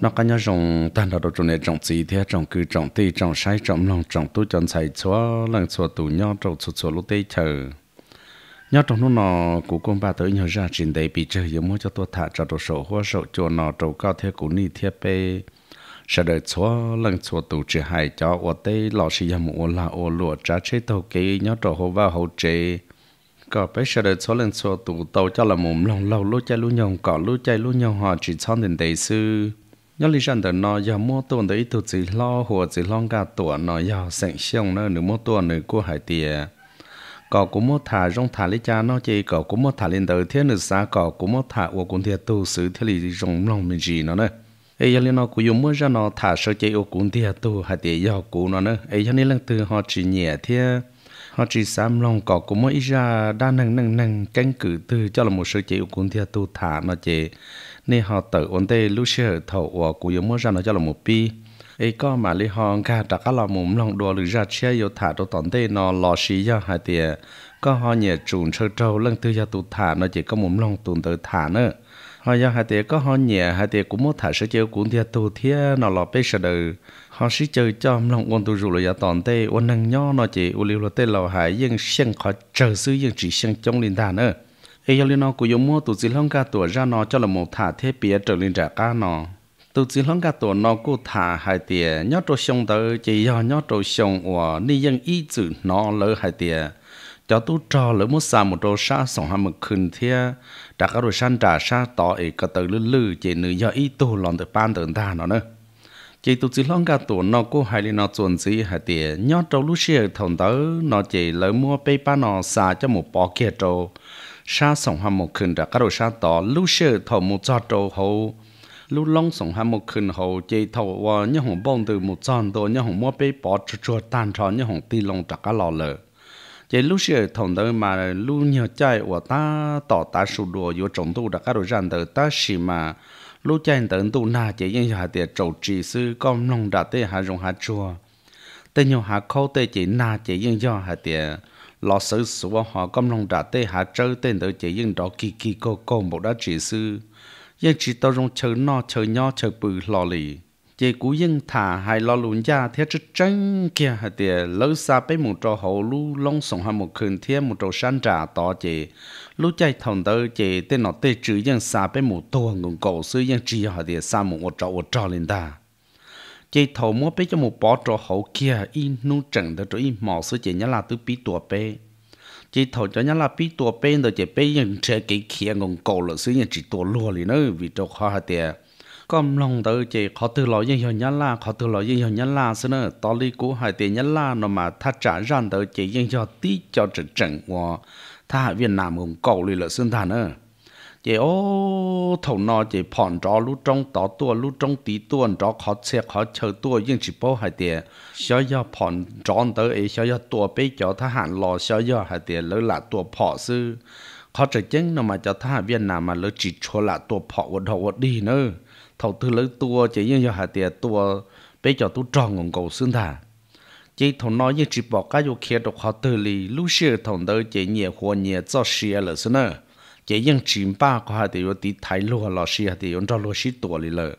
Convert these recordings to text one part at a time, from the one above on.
nó có nhớ trồng tan đầu trong này trồng gì thế trồng cứ trồng tây trồng sai trồng lòng trồng tu trồng sai chúa lần chúa tù nhau trồng chúa chúa lúc tây chờ nhớ trồng nó nọ của con bà tới nhớ ra trình đấy bị chơi giờ mua cho tôi thả cho tôi sổ hoa sổ chùa nọ trồng cao thế của ni thế pe sợ đời chúa lần chúa tù chỉ hại cho ở tây lọ xì yam ô là ô lụa trả chế tàu ký nhớ trồng hồ vào hậu chế có bé sợ đời số lần số tụ tàu cho là mồm lòng lâu lú chạy lú nhông cỏ lú chạy lú nhông họ chỉ chọn đến đầy sư ย้อนลิชันเดนอยามัวตัวเดียตัวจีล้อหัวจีล้องกาตัวนอยาเสียงเชียงเนอหนึ่งมัวตัวหนึ่งกู้หายเตียก่อกูมัวถ่าจงถ่าลิจานอจีก่อกูมัวถ่าลินเดอเทียนหนึ่งสาก่อกูมัวถ่าอวกุนเทียตัวซื้อเทลิจงลองมิจีนอเนเอ้ยลีนอกูยมัวจานอถ่าเสจีอวกุนเทียตัวหายเตียยอกูนอเนเอ้ยนี่เรื่องตัวหอจีเนี่ยเทีย họ chỉ xám lòng có của mỗi ra đa nâng nâng nâng căn cứ từ cho là một sự chịu cũng theo tu thả nó chỉ nên họ tự ổn tê lúc xưa thầu của của giống mỗi ra nó cho là một pi ấy có mà lý họ cả đã cả là một lòng đồ lử ra chia yếu thả đồ tổn tê nó lò xí cho hai tiền có họ nhẹ trùn sơ trâu lần thứ cho tu thả nó chỉ có một lòng tuần tự thả nữa họ do hai tiệc có họ nhẹ hai tiệc cũng muốn thả sơ chơi cũng thiệt tu thiệt nó lọt bê sơ đời họ sẽ chơi cho lòng quân tu rủ là giả tòn tê quân năng nho nó chỉ u liu là tê lầu hải dân sen khó chờ sư dân chỉ sen trong linh đàn ơ ấy giờ liên nó cũng dùng mua tụ chỉ long ca tuổi ra nó cho là một thả thế bia trở lên trả ca nó tụ chỉ long ca tuổi nó cũng thả hai tiệc nhót trâu sông tới chỉ do nhót trâu sông của ni dân ý chữ nó lỡ hai tiệc cho tu trò lỡ mua xa một đồ xa sòng hàm một khẩn thia đã có đồ xanh trả xa tỏ ấy cả từ lư lư chỉ nữ do ý tu lòng từ ban từ ta nó nữa chỉ tu chỉ lòng gà tu nó cô hay là nó chuẩn gì hay tiền nhót trâu lúc xưa thằng tớ nó chỉ lỡ mua bê ba nó xa cho một bó kia trâu xa sòng hàm một khẩn đã có đồ xa tỏ lúc xưa thằng một cho trâu hậu lúc long sòng hàm một khẩn hậu chỉ thầu và nhớ hồng bông từ một tròn đồ nhớ hồng mua bê bỏ chuột tan tròn nhớ hồng tì long trả cả lò lợ lúc lúc lúc thằng mà mà chơi chơi ta ta tỏ sụ đồ đồ vô đã rằng 这路是同的嘛，路要在我打到打熟路有中途的，搞到让的，但是嘛，路在等到那这影响的走只是刚弄的，对还容还做，但要还靠对这那这影响还的。lo sử sửa họ công lòng đã tê hạ trơ tên tới chỉ yên đó kỳ kỳ cô cô một đã chỉ sư nhưng chỉ tao rong chơi no chơi nho chơi bự lò lì chị cú yên thả hai lo lún ra thế chứ chân kia hạt tiền lâu xa bấy một trò hậu lu long sòng hai một khẩn thiên một trò san trà tỏ chị lu chạy thòng tơ chị tên nó tê chữ yên xa bấy một tô ngùng cổ sư yên chỉ hạt tiền xa một một trò một trò lên ta chị thầu mua bấy cho một bó trò hậu kia in nu chẳng tơ trò in mỏ sư chị nhớ là tứ bí tuổi bê chị thầu cho nhớ là bí tuổi bê rồi chị bê yên chơi cái kia ngùng cổ là sư yên chỉ tuổi lúa liền nữa vì trò khó hạt tiền com lòng tự chỉ khó từ lỗi dân hiệu nhân là khó từ lỗi dân hiệu nhân là xưa nữa to lý cũ hải tiền nhân la nó mà tha trả rằng tự chỉ dân hiệu tí cho trận trận của tha Việt Nam cũng cầu lì lợi xin thà nữa chỉ ô thầu nó chỉ phòn trò lú trong tỏ tua lú trong tí tuần trò khó xe khó chờ tua nhưng chỉ bố hải tiền xóa do phòn tròn tới ấy xóa do tua bế cho tha hạn lò xóa do hải tiền lỡ là tua phỏ sư khó trở chân nó mà cho tha Việt Nam mà lỡ chỉ cho là tua phỏ vật đồ đi nữa thầu tư lấy tua chỉ như hạt tiền tua bây giờ tu tròn ngon cầu xương thà chỉ thầu nói như chỉ bỏ cái vô kia độc họ từ lì lúc xưa thầu đó chỉ nhẹ hoa nhẹ cho xia e là xưa nữa chỉ những chỉ ba có hạt tiền tí thái lúa là xia thì ông cho lúa xí tua lì lợ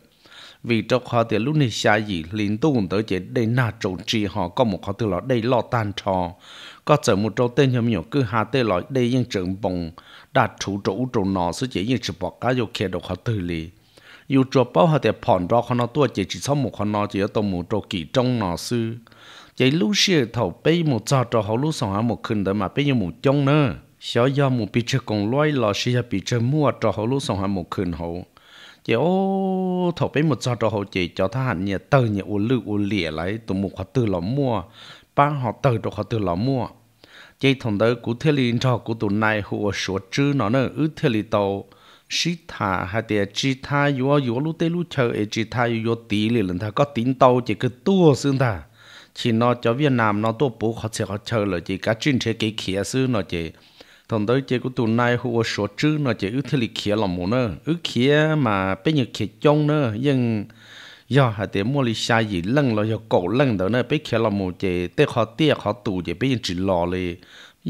vì trong họ tiền lúc này xa gì liên tục tới chỉ để na trộn trì họ có một họ từ là đây lo tan trò có chờ một trâu tên nhóm nhỏ cứ hà tê lõi đây những trường bồng đạt chủ trụ trụ nọ số chỉ những sự bỏ cá vô kia độc họ từ lì yêu cho bao họ để phản ra con nó tua chỉ chỉ sau một con nó chỉ ở tàu một trâu kỳ trong nó sư chỉ lúc xưa thầu bây một giờ cho họ lúc xong hả một khinh đó mà bây giờ một trong nữa xó do một bị chơi còn loay lò xí ra bị chơi mua cho họ lúc xong hả một khinh họ chỉ ô thầu bây một giờ cho họ chỉ cho thằng hẳn nhà tờ nhà ô lư ô lìa lại tụ một họ từ lò mua ba họ tờ cho họ từ lò mua chỉ thằng đó cụ thể liền cho cụ tụi này họ sửa chữ nó nữa ứ thể liền tàu shi thà hay tia chỉ thà, yo yo lu te lu chờ e chỉ thà, yo tí li lần thà có tín tàu chỉ cứ tua xương thà. chỉ nó cho Việt Nam nó tua bố họ sẽ họ chờ là chỉ cả chuyên thế cái kia sư nó chỉ thằng tới chỉ của tụi này hồ số chữ nó chỉ ước thế li kia là muốn nữa ước kia mà bây giờ kia trong nữa nhưng do hay tiền mua li sai gì lăng rồi, do cổ lăng đó nữa bây kia là muốn chỉ tết họ tiệc họ tù chỉ bây giờ chỉ lo li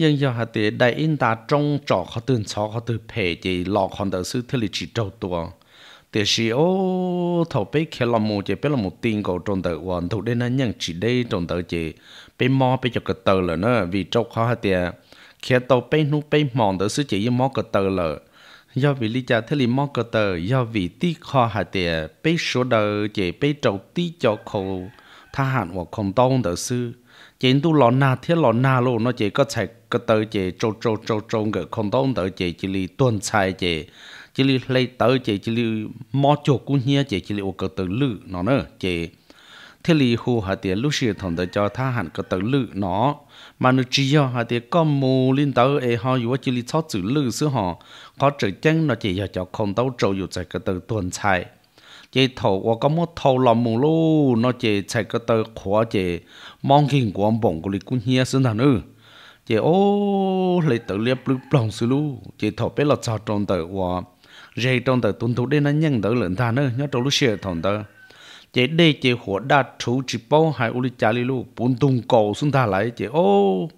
ยังยังหาเตได้อินตาจงจอกเขาตื่นชอเขาตื่นเพจีหลอกคนเดอซื้อเทลิจิเจ้าตัวแต่สิโอ้ทบไปเคลมูจะเป็นละมูติงก็จนเดอวันถูกได้นั้นยังจีได้จนเดอจีไปมอไปจากกระเตอเลยเนอะวิเจ้าเขาหาเตเคตไปนู้ไปมองเดอซื้อจียังมอกระเตอเลยยาวิลิจาเทลิมอกระเตอยาวิตีคอหาเตไปชัวเดอจีไปเจ้าตีเจ้าเขาทหารว่าคงต้องเดอซื้อ chị tu lọ na thế lọ na luôn nó chỉ có chạy có tới chỉ trâu trâu trâu trâu ngựa không tốn tới chị chỉ li tuần sai chỉ chỉ li lấy tới chị chỉ li mò chuột cũng nhia chỉ chỉ li ô cờ tới lự nó nữa chỉ thế li hù hà tiền lúc xưa thằng tới cho tha hẳn cờ tới lự nó mà nó chỉ do hà tiền có mù liên tới ấy họ dù chỉ li chót chữ lự xưa họ có chữ chân nó chỉ giờ cho không tốn trâu dù chạy cờ tới tuần sai chị thầu và có một thầu làm mù lô nó chế chạy cái tờ khóa chế mong kinh của ông bổng của lý cũng nhia xin thằng ư chế ô lấy tờ liếp lúc lòng sư lú chế thầu bé là sao trong tờ và rê trong tờ tuân thủ đến nó nhân tờ lợn thằng ư nhớ trong lúc xe thằng tờ chế đây chế hỏa đa chú chỉ bao hai uli chả lý lú bún tung cầu xin thằng lại chế ô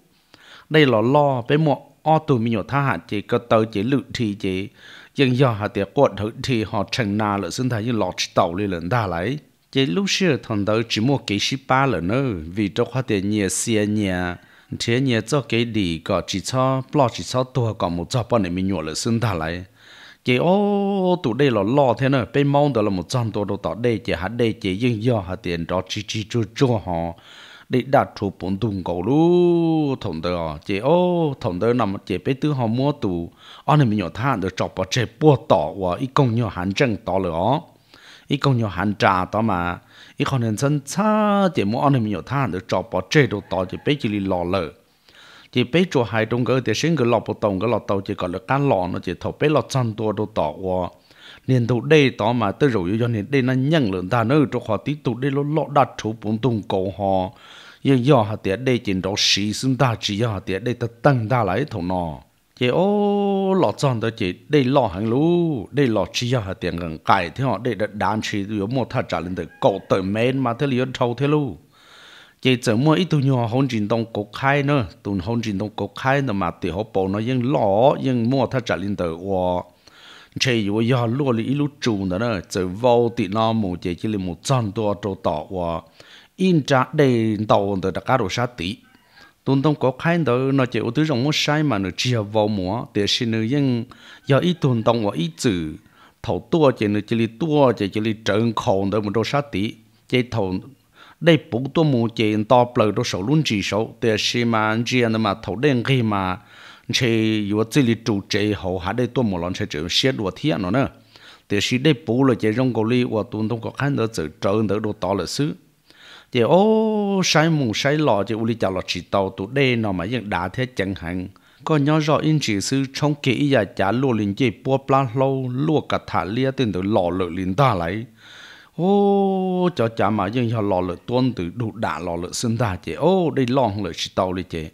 đây là lo bé mọ ô tụi mình nhỏ tha hạn chế cơ tờ chế lự thì chế ยังยอหาเตียกดถึงที่หอชงนาเลยซึ่งทายยังหลอดเต่าเลยหลังได้ไหลเจลูเชื่อทอนเดอจิโมกี่สิบป้าเลยเนอะวิจกหาเตียเนียเสียเนียเทียเนียเจ้ากี่ดีก็จีช้อปลอจีช้อตัวก็มุจ้าป้อนในมีหนวดเลยซึ่งได้ไหลเจโอ้ตัวได้หล่อหล่อเท่านั้นไปมองตัวเราหมดจำตัวเราต่อได้เจหาได้เจยังยอหาเตียนดอจีจีจูจูหอ để đã chủ bốn tuần cầu lu thằng đó à chị ô thằng đó nằm chị bé tư họ mua tù anh em nhỏ than được chọc vào chị bùa tỏ và ít công nhỏ hàn chân tỏ lửa ít công nhỏ hàn trà tỏ mà ít con nên sân xa chị mua anh em nhỏ than được chọc vào chị đồ tỏ chị bê chỉ lì lò lợ chị bê chùa hai trong cái thì sinh cái lọ bộ tông cái lọ tàu chỉ gọi là cá lọ nó chỉ thầu bé lọ chân tua đồ tỏ và nên tụ đây tỏ mà tới rồi cho nên đây nó nhân lượng ta nữa cho họ tí tụ đây nó lọ đặt chỗ bốn tung cầu họ nhưng do họ tiệt đây chỉ đó sĩ sinh ta chỉ do họ tiệt đây ta tăng ta lại thầu nọ chị ô lọ tròn đó chị đây lọ hàng lú đây lọ chỉ do họ tiệt gần cải thế họ đây đã đàn chỉ có một thà trả lên tới cầu tới men mà thế liền thâu thế luôn chị chỉ mua ít tụi nhỏ hôn trình đông cục khai nữa tụi hôn trình đông cục khai nữa mà thì họ bỏ nó nhưng lọ nhưng mua thà trả lên tới chỉ yo ya lo li lu chủ na na zai vô thì na một che chi một mo chan cho to và in ra de tao de da ka sát sha ti tôn có khai đó nó chỉ ô thứ rộng một sai mà nó chia vô múa để xin nó yên giờ ít tôn tông và ít chữ thầu tua chỉ nữ chỉ li tua chỉ chỉ li trơn khổng đó một đôi sát tỷ chỉ thầu đây bụng tua mù chỉ to bờ đôi sầu luôn chỉ sầu để xin mà chỉ nó mà thầu đen khi mà chế vừa chỉ li trụ chế hậu hạ đây tôi một lần sẽ chịu xét và thiên nó nè thì sĩ đây bù là chế rong cổ lý và tuân thông có khăn đỡ sự trở đỡ đồ to là xứ thì ô sai mù sai lò chế uli chào là chỉ tàu tụ đây nó mà những đã thế chẳng hạn có nhớ rõ in chỉ sư trong kỹ và trả lúa liền chế bùa pla lâu lúa cả thả lia tên từ lò lợn liền ta lấy, ô cho trả mà những họ lò lợn tuân từ đủ đã lò lợn sinh ta chế ô đây lon lợn chỉ tàu li chế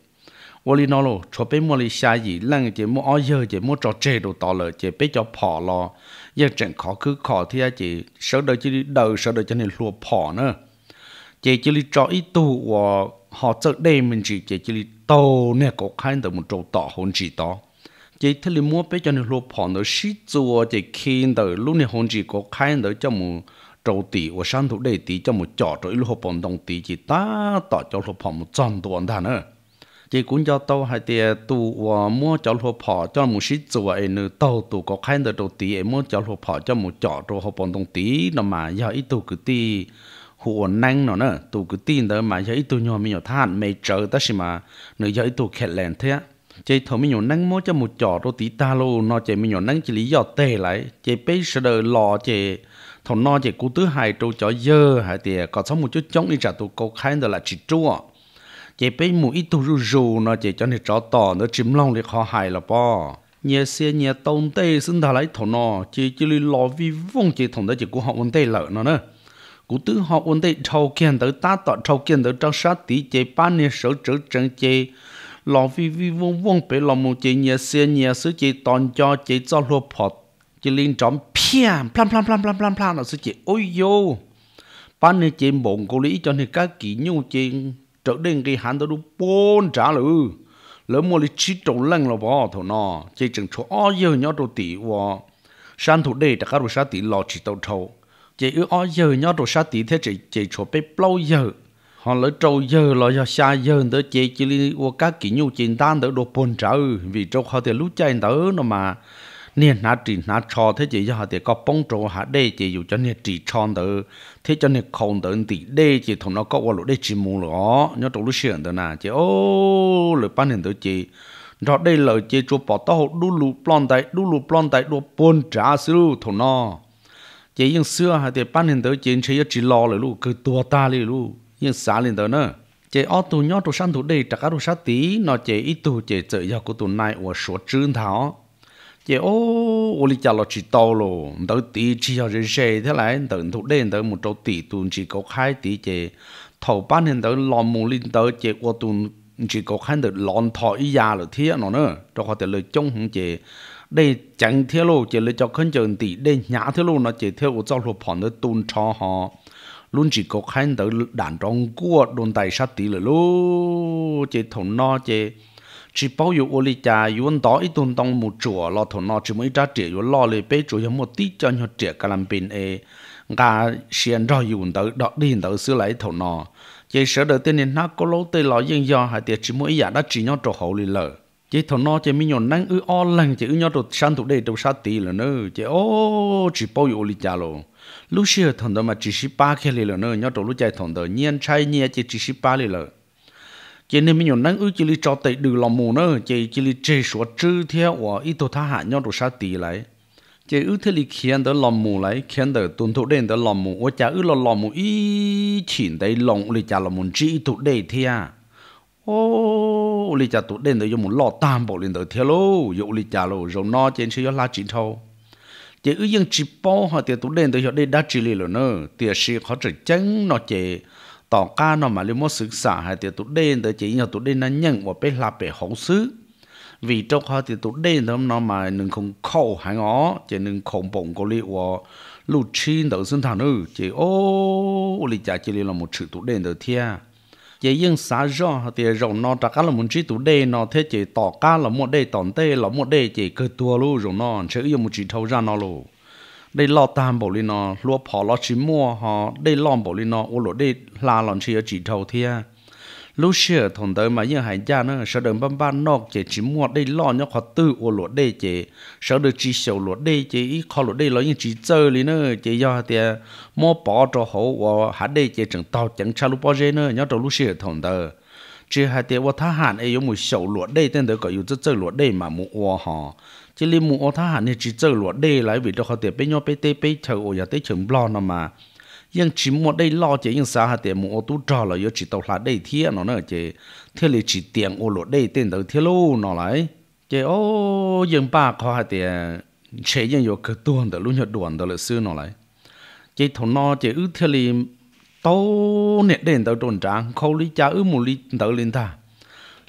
我哩那咯，除非我哩下雨，冷节么熬夜节么找车都到了，节别叫跑了，一整考去考题啊节，手头这里 đầu 手头这里落跑呢，节这里找一度我 họ trở đây mình chỉ 节这里到呢 có khăn được một chỗ đỏ hôn chỉ đó, 节 thế 里 mua bé cho nên lô 跑 nó sĩ 做节看到 lúc này hôn chỉ có khăn được cho một chỗ tí 我上头 đây tí cho một chỗ chỗ 一路跑动 tí chỉ ta 到 chỗ 落跑 một trăm 多人呢。chỉ cũng cho tàu hay tiền tù và mua cho lúa phò cho một sĩ tù ấy nữa tàu tù có khai được đầu tí ấy mua cho lúa phò cho một chọ đồ họ bọn đồng tí nó mà giờ ít tù cứ tí hồ năng nó nữa tù cứ tí đó mà giờ ít tù nhỏ mình nhỏ than mấy chờ ta xí mà nữa giờ ít tù khẹt lẹn thế á chỉ thầu mình nhỏ năng mua cho một chọ đồ tí ta lô nó chỉ mình nhỏ năng chỉ lý do tệ lại chỉ bây giờ lò chỉ thầu nó chỉ cú thứ hai trâu chó dơ hay tiền có sống một chút chống đi trả tù câu khai được là chỉ trua chỉ bây mù ít tu rù rù nó chỉ cho nên chó tỏ nó chìm lòng để khó hại là po nhà xe nhà tông tây xin thà lấy thổ nó chỉ chỉ lì lò vi vong chỉ thằng đó chỉ của họ vấn đề lợ nó nữa cú tứ họ vấn đề trâu kiện tới ta tọt trâu kiện tới trao sát tỷ chế ba nhà sở trở trần chế lò vi vi vong vong bể lò mù chỉ nhà xe nhà sứ chỉ toàn cho chỉ cho lô phọt chỉ liên trọng pia plam plam plam plam plam plam nó sứ chỉ ôi yo ban nhà chế bổn cố lý cho nên các kỹ nhu chế trở đến cái hắn đó đủ bốn trả lử lỡ mua lý chỉ trộn lăng là bỏ thôi nọ chỉ chẳng chỗ ó giờ nhó đồ tỷ wo san thủ đề đã các đồ sa tỷ lò chỉ tàu thầu chỉ ư ó giờ nhó đồ sa tỷ thế chỉ chỉ chỗ bê lâu giờ họ lỡ trâu giờ lò giờ xa giờ tới chỉ chỉ lý wo các kỹ nhu chỉ tan tới đồ bốn trả vì trâu họ thì lúc chạy tới nó mà nên nã trị nã cho thế chỉ cho thì có bóng trổ hạ đây chỉ dù cho nên trị cho đỡ thế cho nên không đỡ thì đây chỉ thằng nó có vào lúc đây chỉ mù lỏ nhớ trong lúc chuyện đó nè chỉ ô lời ban hình tới chỉ rồi đây lời chỉ chúa bỏ tao đu lù plon tại đu lù plon tại đu buồn trả sư thằng nó chỉ những xưa hạ thì ban hình tới chỉ chỉ chỉ lo lời lu cứ tua ta lời lu nhưng xả lên tới nữa chế ở tù nhớ tù san tù đây trả cả tù sát tí nó chế ít tù chế chơi giao của tù này của số trứng thảo chị ô ô li chả lo chỉ to lo tớ tí chỉ cho chị xe thế lại tớ thuộc đen tớ một trâu tí tuần chỉ có hai tí chị thầu ban hiện tớ lo mù lên tớ chị qua tuần chỉ có hai tớ lon thọ ý già là thế nó nữa cho họ tớ lời chung không chị đây chẳng thế lo chị lời cho khấn chờ tí đây nhã thế lo nó chị theo của cháu lụp phòn tớ tuần cho họ luôn chỉ có hai tớ đàn trong cua đồn tài sát tí là lo chị thầu no chị chỉ bảo nhiêu ô li cha yun đó ít tuần tông một chùa lo thổ nó chỉ mới trả trẻ yun lo lì bê chùa yun một tí cho nhau trẻ cả làm pin e gà xiên rồi yun đó đó đi đó xứ lấy thổ nó chỉ sợ đợi tên nên nó có lâu tê lo yên do hai tiệt chỉ mỗi giả đã chỉ nhau trò hậu lì lờ chỉ thổ nó chỉ mi nhon năng ư o lăng chỉ ư nhau trò sản thủ đây trò sa tí là nữa chỉ ô chỉ bảo nhiêu ô li cha lo lúc xưa thằng đó mà chỉ ba khi lì là nữa nhau trò lúc chạy thằng đó nhiên trai nhiên chỉ chỉ ba lì lờ chỉ nên mình nhổn năng ước chỉ li cho tệ được lòng mù nữa chỉ chỉ li chế số chữ theo và ít tổ thà hạ nhau đồ sao tỷ lại chỉ ước thế li khiến đỡ lòng mù lại khiến đỡ tuân thủ đến đỡ lòng mù và chả ước lo lòng mù ý chỉ đấy lòng li chả lòng mù chỉ ít tổ đề thia ô li chả tổ đền đỡ dùng mù lo tam bộ lên đỡ theo lô dụ li chả lô rồi no trên sẽ la chỉ thâu chỉ ước dân chỉ bao họ tiền tổ đền đỡ họ đây đã chỉ li rồi nữa tiền sĩ họ chỉ chân nó chỉ tỏ ca nó mà liên xả thì tụi tụi nhờ nhận sứ vì trong họ thì tụi đến thầm nó mà nâng không khâu hay ngó chỉ nâng không bổng có liệu của ờ, lũ chín đầu sinh thằng ư chỉ ô lý cha chỉ là một sự tụi đến đầu thia chỉ những xã do thì rồng nó trả cá là một chữ tụi đến nó thế chỉ tỏ ca là một đề tòn tê là một đề chỉ cơ tua luôn rồng nó chỉ yêu một chữ thâu ra nó luôn đây lo tam bảo linh nó lúa phò lo chỉ mua họ đây lo bảo linh ô lỗ đây la lòn chỉ chỉ đầu thia lúc xưa thằng tới mà như hải gia nó sợ đừng băm ban nọ chỉ chỉ mua đây lo nhóc họ tư ô lỗ đây chỉ sợ được chỉ sầu lỗ đây chỉ ít khó lỗ đây như chỉ chơi lý nữa chỉ do tia mua bỏ cho hậu và hả đây chẳng tao chẳng cha lúc bao nữa nhóc trong lúc xưa thằng tới chỉ hai tia và thà hạn ấy có một sầu lỗ đây tên tới có yêu rất chơi lỗ đây mà mua họ chỉ li mù ô thà hẳn chỉ chơi lúa đê lại vì đó họ tiệt bên nhau bên tê bên chờ ô giờ tê chừng lo nó mà nhưng chỉ một đây lo chỉ nhưng sao hạt tiệt mù ô tú trò là giờ chỉ tàu là đây thiệt nó nữa chỉ thiệt là chỉ tiền ô lúa đê tiền đầu thiệt luôn nó lại chỉ ô dân ba khó hạt tiệt chế dân yêu cái tuần đó luôn nhớ đồn đó là xưa nó lại chỉ thằng nó chỉ ước thiệt là tàu nét đèn đầu tròn tráng khâu lý cha ước mù lý đầu linh ta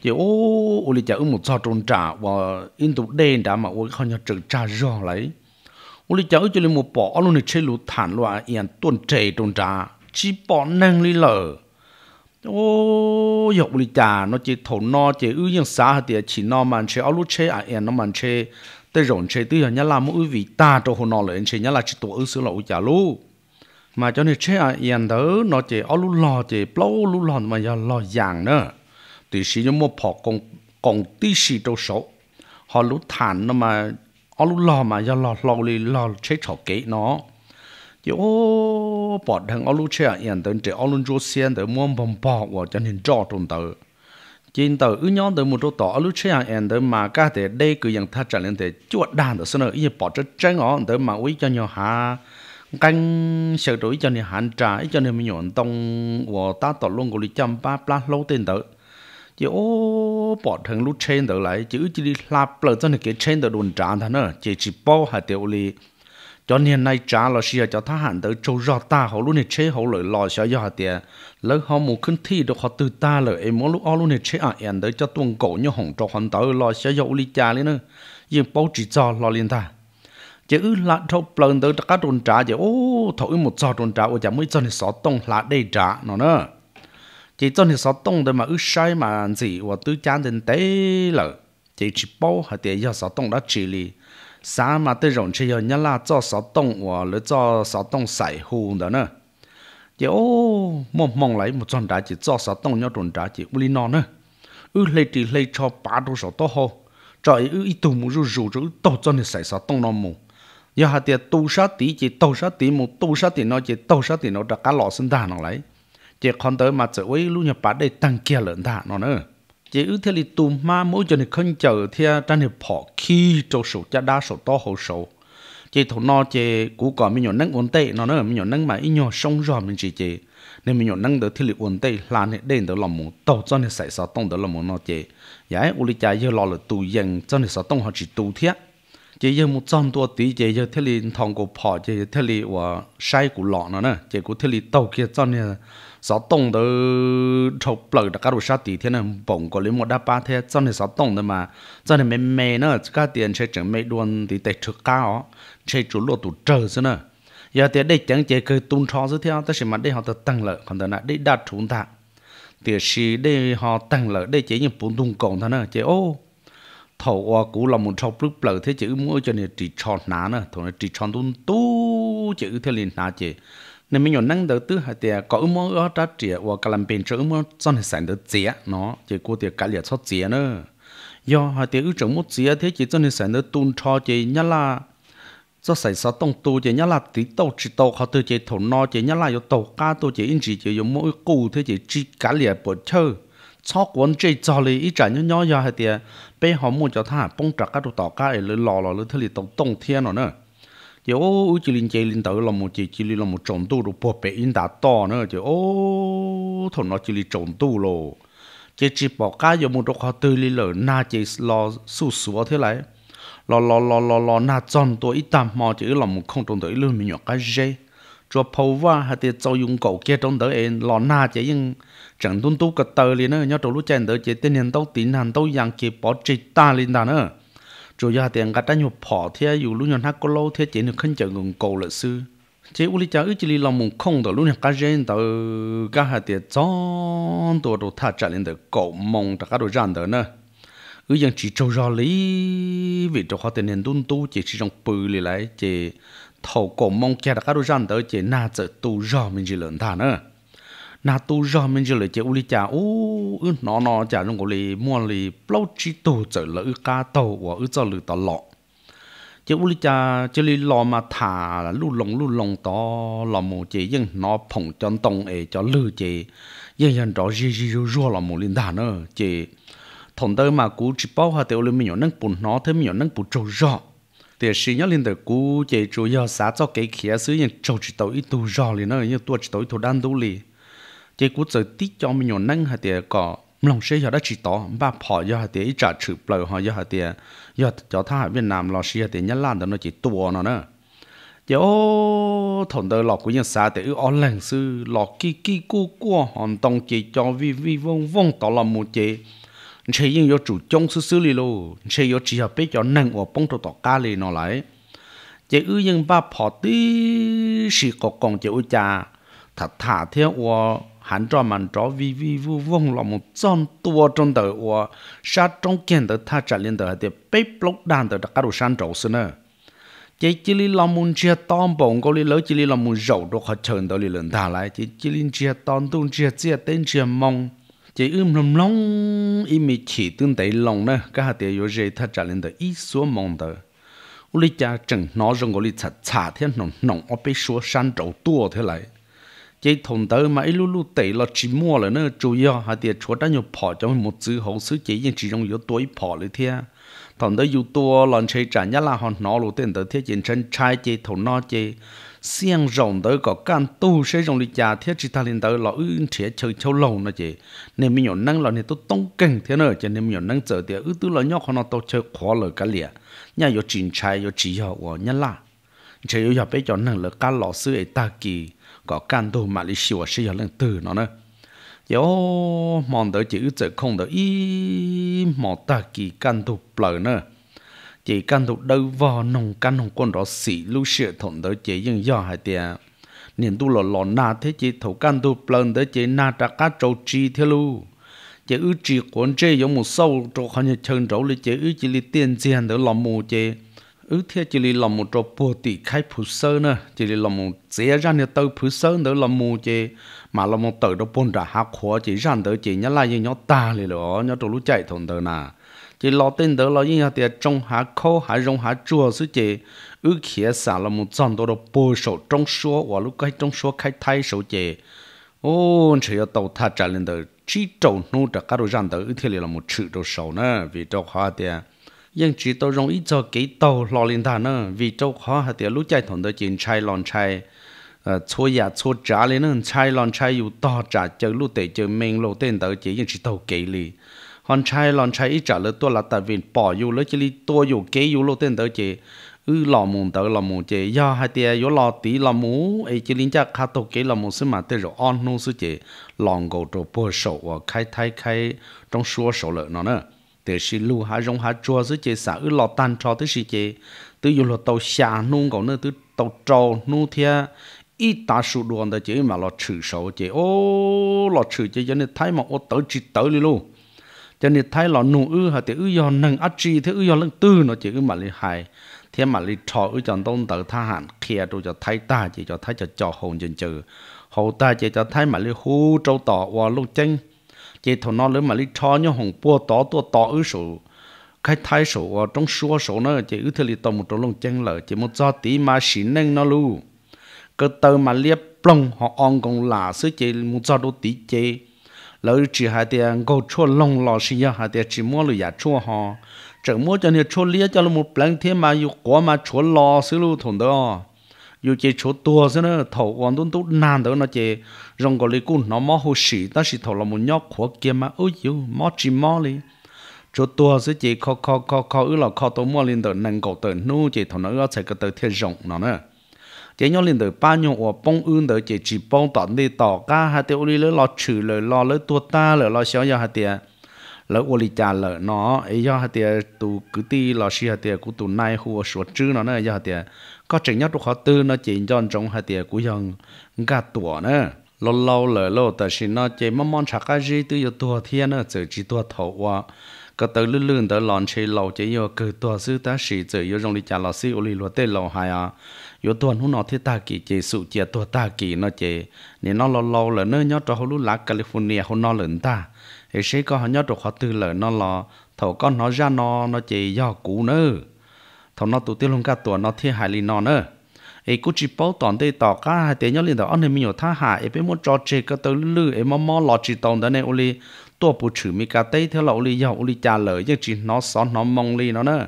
chỉ ô ô lì chả một sao trôn trả và in tục đen đã mà ô không nhớ trực trả rõ lấy ô lì chả cho lên một bỏ luôn này chơi lũ thản loại yên tuần trẻ trôn trả chỉ bỏ năng lý lở ô dọc ô lì chả nó chỉ thổ no chỉ ư yên xa thì chỉ no mà chơi ô lũ chơi à yên nó mà chơi tới rộn chơi tới nhà làm mỗi vị ta cho hồ no lại chơi nhà là chỉ tổ ư xứ lậu chả lũ mà cho nên chơi à yên đó nó chỉ ô lũ lò chỉ lâu lũ lò mà giờ lò dạng nữa thì sĩ nhóm một phò công công tí sĩ đồ số họ lúc thản nó mà họ lúc lo mà giờ lo lo li lo chế trò kế nó chứ ô bỏ thằng họ lúc chơi yên tới chỉ họ lúc rút xiên tới mua bom bỏ và cho nên trò trộn tới trên tờ ư nhóm tới một chỗ tỏ họ lúc chơi yên tới mà cả thể đây cứ cứ យ៉ាង thắt chặt lên thể chuột đàn tới sân ý bỏ chất trái ngõ tới mà uy cho nhau hà canh sợ rủi cho nên hạn trả cho nên mình nhọn tông và ta tỏ luôn của lý trăm ba plát lâu tiền tới chỉ ô bỏ thằng lúc trên đó lại chứ chỉ đi lạp lờ cho nên cái trên đó đồn trả thằng nó chỉ chỉ bao hai tiểu li cho nên nay trả là xia cho thằng hẳn tới châu rõ ta họ luôn này chế họ lợi lò xia do hạt tiền lỡ họ muốn khinh thi được họ từ ta lỡ em muốn lúc họ luôn này chế à em tới cho tuần cổ như hỏng cho hoàn tới lò xia do li cha lên nữa nhưng bao chỉ cho lo liền ta chứ là thâu lần tới các đồn trả chứ ô thổi một giò đồn trả ở chả mới cho nên sọ tông là đây trả nó nữa chỉ cho những sáu tông đó mà ước sai mà gì và tôi chán đến tế lợ chỉ chỉ bảo hạt tiền do sáu tông đó chỉ li sáng mà tôi rộng chỉ nhà là cho sáu tông và lỡ cho sáu tông sải hù đó nữa chỉ ô mong mong lại một trận đá chỉ cho sáu tông nhau trận đá chỉ uli non nữa ước lấy chỉ lấy cho ba đôi sáu tông hồ cho ư ít tù mu rủ rủ rủ tàu cho nên sải sáu tông nó mù giờ hạt tiền tu sát tí chỉ tu sát tí một tu sát tí nó chỉ tu sát tí nó đã cá lọ sinh đàn nó lấy chỉ còn tới mà trở với lúc nhập bát đây tăng kia lớn thả nó nữa chỉ ưu thế là tù ma mỗi giờ này không chờ thì trang hiệp họ khi cho số cha đa số to hậu số chỉ thấu no chỉ cú cỏ mình nhỏ nâng ổn tệ nó nữa mình nhỏ nâng mà ít nhỏ sông rồi mình chỉ chỉ nên mình nhỏ nâng được thiết lý ổn tệ là nên đến được lòng muốn tàu cho nên xảy ra tông được lòng muốn nó chỉ giải lý cha giờ lo là tù dân cho nên xảy tông họ chỉ tù thiết chỉ giờ một trăm tuổi tí chỉ giờ thế li thằng cô phò chỉ giờ thế li và sai của lọ nó nè chỉ cô thế li tàu kia cho nên sáu tông đó thầu bờ đặc đồ sát tí thế này bồng có lấy một đa ba thế cho nên sáu tông đó mà cho nên mẹ mẹ nó cái tiền sẽ chẳng mẹ đuôn thì tệ trực cao sẽ chủ lộ tụ trời chứ nè giờ thì đây chẳng chỉ cứ tung cho chứ theo tất nhiên mà đây họ tự tăng lợi còn là đây đạt chúng ta thì sĩ đây họ tăng lợi đây chỉ những bốn tung cộng thôi nè chỉ ô thầu qua cũ là một sau bước bờ thế chữ mua cho nên chỉ chọn ná nữa thầu này chỉ chọn tuôn tu chữ thế liền ná chị nên mình nhổn năng đỡ tư hai tiền có ước mơ ở đó chị và cả làm bên chữ ước mơ cho nên sản được dễ nó chị cô tiền cả liệt xuất dễ nữa do hai tiền ước chữ một dễ thế chị cho nên sản được tuôn cho chị nhá là cho sản ra tông tu chị nhá là tí tàu chỉ tàu họ từ chị thổ no chị nhá là yếu tàu cá tu chị in chị chị dùng mỗi cụ thế chị chỉ cả liệt bộ chơi cho quân chơi trò lì ít trả nhỏ nhỏ hay tiền à, bây họ mua cho thằng bông trạc cái đồ tỏ cá ấy, lưỡi lò lò lưỡi thơi lì tổng tổng thiên rồi nữa chỉ ô chỉ linh chơi linh tử là một chỉ chỉ linh là một trộn tu đồ bộ bể in đã to nữa giờ ô thằng nó chỉ linh trộn tu lô chỉ chỉ bỏ cá giờ một đồ khó tư lì lỡ na chỉ lò sù sù thế này lò lò lò lò lò na tròn tôi ít tạm mò chỉ là một không trộn tử lưỡi mình nhỏ cái gì, cho phâu va hay tiền cho dùng cầu kia trong tử em lò na chỉ nhưng chẳng tuân tu cả tờ liền nữa nhớ trâu lú chèn tờ chế tên nhân tàu tín hàn tàu yang kì bỏ trị ta liền đàn nữa rồi giờ tiền gạt ta nhục phỏ thế dù lú nhon hát cô lâu thế chế được khăn chờ ngừng cầu lợi sư chế u lý cha ư chỉ li lòng mùng không tờ lú nhon cá gen tờ cá hạt tiền chọn tờ đồ thà trả liền tờ cầu mong tờ cá đồ giàn tờ nữa ư dân chỉ trâu ra lý vì trâu họ tiền nhân tuân tu chỉ chỉ trong bự liền lại chế thầu cổ mong kia tờ cá đồ giàn tờ chế na tờ tu ra mình chỉ lớn thà nữa na tu ra mình chỉ lấy chế u li cha u ư nó nó cha trong gọi là mua là bao chi tu trở là ư cá tàu và ư cho lử tàu lọ chế u li cha chế li lọ mà thả là lu lồng lu lồng to lọ mù chế nhưng nó phồng chân tông ấy cho lử chế yên yên đó gì gì rồi rồi lọ mù linh đàn nữa chế thằng tớ mà cú chỉ bao hạt tiêu lên mình nhớ nâng nó thế mình nhớ nâng trâu rõ thì sĩ nhớ lên tớ cú chế chủ yếu xã cho cái khía xứ nhưng trâu chỉ tàu ít tu rõ liền nữa nhưng tua chỉ tàu ít tu đan tu liền chỉ cú giờ tí cho mình nhổn năng hạt tiền có lòng sẽ giờ đã chỉ tỏ ba phò giờ hạt tiền ít trả chữ bờ họ giờ hạt tiền giờ cho tha Việt Nam lo xí hạt tiền nhất lan đó nó chỉ tua nó nữa giờ ô thằng đời lọ của nhân xã thì ở lần sư lọ kí kí cú cua hòn tông chỉ cho vi vi vong vong tỏ lòng một chế chỉ nhưng yo chủ trông sư sư li lô chỉ yo chỉ hợp biết cho năng của bông tổ tỏ ca li nó lại chế ư nhưng ba phò tí sĩ có còn chế ư cha thật thả theo của hắn cho mình cho vi vi vu vong là một trăm tua trong đời và sa trong kiện đời ta trả lên đời thì bế block đàn đời các đồ san trầu xưa nữa chỉ chỉ li là muốn chia tóm bổng có li lỡ chỉ li là muốn rầu được khó chờn đời li lần ta lại chỉ chỉ li chia tóm tung chia chia tên chia mong chỉ ưm lầm long im mi chỉ tương tế lòng nữa cái hạt tiền yếu gì ta trả lên đời ít xuống mong đời uli cha chừng nó rong có li chặt chả thiên nồng nồng ở bế số san trầu tua thế lại chế thùng tới mà ấy lúc lúc là chỉ mua là nó chủ yếu hạt tiền chúa đã nhiều bỏ trong một chữ hậu sứ chỉ riêng chỉ trong yếu tuổi bỏ lại thế thằng tới yếu tua lần chơi trả nhất là họ nó lúc tiền tới thiết chiến tranh trai chế thùng nó chế xiang rộng tới có can tu sẽ rộng đi trả thiết chỉ ta lên tới là ư trẻ chơi châu lâu nó chế nên mình nhỏ năng là nên tôi tông kinh thế nữa cho nên mình nhỏ năng chờ tiền ưu tư là nhóc họ nó tôi chơi khó lời cái liền nhà yếu chiến trai yếu chỉ họ của nhất là chỉ yếu họ bé cho năng lực cá lão sư ấy ta kỳ có can đồ mà lý xìu sẽ giờ lên từ nó nữa giờ mong đỡ chữ tự không đỡ ý mòn ta kỳ can đồ bờ nữa chỉ can đồ đâu vào nông can nông quân đó xỉ lưu sửa thọn đỡ chế nhưng do hai tia nên tu lò lò na thế chỉ thấu can đồ bờ đỡ chế na trả cá trâu chi thế lu chế ư chỉ quân chế giống một sâu trâu khó như chân trâu lý chế ư chỉ lý tiền tiền đỡ lò mù chế ứ thia chỉ là lòng một chỗ bồ tị khai phù sơ nè chỉ là lòng một dễ ra nè tàu phù sơ nữa lòng một chỉ mà lòng một tờ đó bồn ra hạ khó chỉ ra đỡ chỉ nhớ lại nhớ ta lì lọ nhớ chỗ lũ chạy thôn tờ nà chỉ lo tên đỡ lo yên hạ tiệt trong hạ khô hạ rong hạ chua sư chỉ ứ khía xả lòng một dòng đó đó bồ sổ trong số và lúc cái trong số khai thay sổ chỉ ô chỉ ở tàu thà trả lên tờ chỉ trầu nụ trả cá đồ ra đỡ ứ thia lì lòng một chữ đồ sổ nè vì trò khó tiệt chỉ tàu rong ít cho kỹ tàu lò lên thà nữa vì châu khó hạt tiền lúc chạy thằng tới chuyện chai lon chai ờ, chua ya dạ chua trả lên nữa chai lon chai yêu to trả chơi lúc tệ chơi mình lâu tên tới chỉ tàu kỹ lì hòn chai lon chai ít trả lỡ tua là tại vì bỏ yêu lỡ chỉ lì tua yêu kỹ yêu lâu tên tới chỉ ư lò mù tới lò mù chỉ do hạt tia yếu lò tí lò mù, ấy chỉ liên chắc khát tàu kỹ lò mù xí mà tới rồi on nu xí chỉ lòng cầu trộn bùa sầu ờ, khai thay khai trong xua sầu lợn nó nữa từ xí lu hà rong hà chua dưới chế xã ư lọt tan cho tới xí chế từ dù lọt tàu xà nu cậu nữa từ tàu trâu nu thia ít ta sụ đuôn đó chế mà lọt trừ sầu chế ô lọt trừ chế cho nên thấy mà ô tới chỉ tới đi luôn cho nên thấy lọt nu ư hà thì ư do nâng ắt chi thế ư do lưng tư nó chế ư mà li hài thế mà li trò ư chọn tông tờ tha hạn kia tôi cho thấy ta chế cho thấy cho cho hồn chân trừ hầu ta chế cho thấy mà li hú trâu tỏ và lúc chân chế thầu nó lớn mà lý cho nhau hồng bùa tó tua tó ứ sổ cái thái sổ trong xua sổ nó chế ứ thề lý tàu một trâu lông chân lở chế một do tí mà xí nâng nó lu cơ tơ mà liếp plong họ on gồng là sứ chế một do đô tí chế lỡ chỉ hai tiền gầu chua lông lò xí ya hai tiền chỉ mua lửa giả chua họ chẳng mua cho nên chua lia cho nó một plong thế mà yêu quá mà chua lò sứ lu thùng đó dù chỉ chỗ tua thế nó thầu quan tuấn tú nan đó nó chỉ rong gọi cún nó mò hồ sĩ ta chỉ thầu là một nhóc khó kia mà ôi yêu mò chỉ mò li chỗ tua thế chỉ khó khó khó khó ư là khó tôi mua lên tới nâng cầu tới nu chỉ thầu nó ở chạy cái tới thiên rộng nó nữa chỉ nhau lên tới ba nhau ở bông ưn tới chỉ chỉ bông tận đi tỏ ca hai tiêu đi lỡ lo trừ lỡ lo lỡ tua ta lỡ lo xéo giờ hai tiền lỡ ô li cha lỡ nó ấy giờ hai tiền tụ cứ ti lo xí hai tiền cũng tụ nay hùa sủa chữ nó nữa giờ hai tiền có chỉnh nhất họ tư nó chỉ cho trong hai tiệt của dân gà tuổi nữa lâu lâu lỡ lâu tại xin nó chỉ mong mong chả cái gì tư yêu tua thiên nữa chỉ chỉ tua thổ qua cái từ lư lươn tới lòn chỉ lâu chỉ yêu cứ tua sư ta sĩ chỉ yêu trong đi trả lò sư ô li lúa tê lâu hai à yêu tua nó nó thiết ta kỳ chỉ sự chỉ tua ta kỳ nó chỉ nên nó lâu lâu lỡ nơi nhớ cho họ lú lạc California họ nó lửng ta thì sẽ có họ nhớ cho họ tư lỡ nó lò thổ con nó ra nó nó chỉ do cũ nữa thằng nó tụ tiêu lông cá tuổi nó thiên hải lì nó nữa ấy cũng chỉ bảo toàn đây tỏ cá hai tiếng nhau liền đó anh em nhiều tha hạ ấy bên muốn cho chơi cái tới lư ấy mà mò lọt chỉ tồn đó này ô li tua bù chữ mi cá tây theo lậu li dầu ô li trả lời nhưng chỉ nó xóa nó mong li nó nữa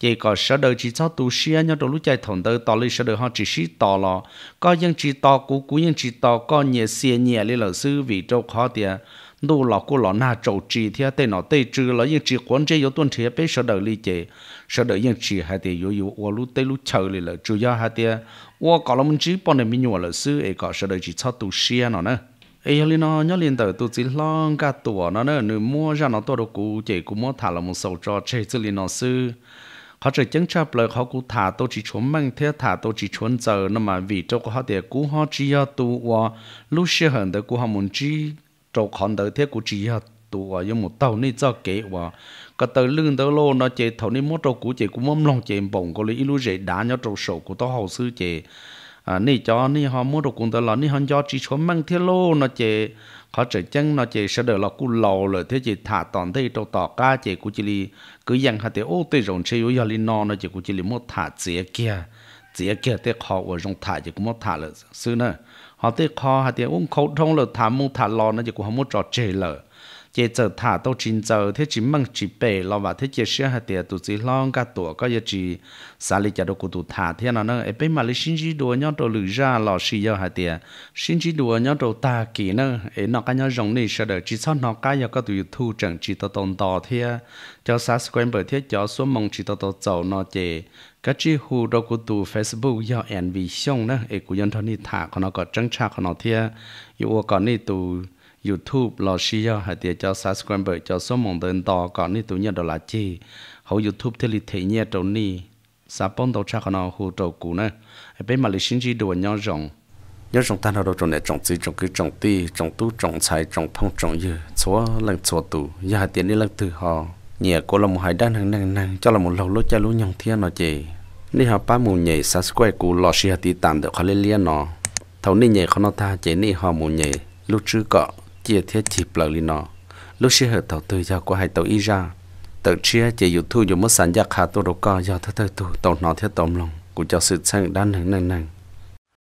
chỉ có sợ đời chỉ cho tu sĩ nhau trong lúc chạy thằng tới tỏ li sợ đời họ chỉ sĩ tỏ lọ có những chỉ tỏ cú cú những chỉ tỏ có nhẹ xia nhẹ li lợ sư vì trâu khó tiền đu lọ cô lọ na trầu trì thì tê nó tê trừ lọ yên trì quán chế yếu tuân chế bế sở đời ly chế sở đời yên trì hai tê yếu yếu ô lú tê lú chờ lì lợ trừ gia hai tê ô có lọ mình chỉ bọn này mình nhuà lợ sư ấy có sở đời chỉ cho tù xia nó nè ấy yếu lì nó nhớ liền tới tu sĩ lon cả tu nó nè nữ mua ra nó tù đồ cụ chế cụ mua thả lọ một sầu cho chế chứ lì nó sư họ chỉ chứng chấp lời họ cụ thả tôi chỉ chuẩn mang thế thả tôi chỉ chuẩn giờ nhưng mà vì cho họ để cụ họ chỉ tu và lú xưa hẳn để cụ họ muốn chỉ trâu khẩn tới thế của chị hả tụ ở giống một tàu nên cho kế và cái tàu lưng tàu lô nó chế thầu nên mốt trâu của chị cũng mâm lòng chị bồng có lấy ilu dễ đá nhau trâu sổ của tao hậu sư chị à nên cho nên họ mốt trâu cũng tao là nên họ cho chỉ số mang thế lô nó chế họ trở chân nó chế sẽ đỡ là cú lầu rồi thế chị thả toàn thế trâu tỏ cá chị của chị li cứ dặn hạt thế ô tê rồng chơi yếu yali no nó chị của chị li mốt thả chị kia chị kia thế họ ở trong thả chị cũng mốt thả là sư nữa họ tới kho họ thì uống khẩu thông là thả mua thả lò nó chỉ cũng không muốn trò chơi lờ chơi chơi thả tàu chín giờ thế chỉ mang chỉ bể lo và thế chơi xe hạt tiền tụ chỉ lo cả tuổi có giờ chỉ xả lịch cho đâu của tụ thả thế nào nó ấy bây mà lịch sinh chỉ đùa nhau đồ lử ra lo xì giờ hạt tiền sinh chỉ đùa nhau đồ ta kỳ nữa ấy nó cái nhau rồng này sợ đời chỉ sau nó cái giờ có tụ thu chẳng chỉ tao tồn tò thế cho sát quen bởi thế cho số mong chỉ tao tàu nó chơi ก็จีฮูเรากูตูเฟซบุ๊กย่อแอนวีช่องนะเอกุยันทอนี่ถาขนอก็จังชาขนอเทียอยู่ก่อนนี่ตู YouTube ลอชียหาเตียเจ้า subscriber เจ้าสมองเดินต่อก่อนนี่ตูเนี่ยดอลลาร์จีเขา YouTube เทลิเทเนี่ยตรงนี้สาปอนตัวชาขนอฮูตัวกูนะเป็นมาลิชินจีด่วนย่อจงย่อจงท่านเราจงเนี่ยจงจีจงคือจงตีจงตู้จงชายจงพงจงเยอะชัวลังชัวตูยาเตียนี่ลังตือหอ nhẹ cô là một hải đăng hàng nàng nàng cho là một lâu lâu cha lú nhong thiên nó chị ni họ ba mùa nhẹ subscribe cụ lò xì hạt tí tạm được khó lên liên nó thầu ni nhẹ khó nó ta chế ni họ mùa nhẹ lúc trước cọ chia thiết chịp lợ lên nó lúc xì hạt thầu từ giờ của hải tàu y ra tự chia chế dù thu dù mất sản giác hạ tôi đâu có do thơ thơ tu tàu nó thiết tổng lòng cụ cho sự sang đan hàng nàng nàng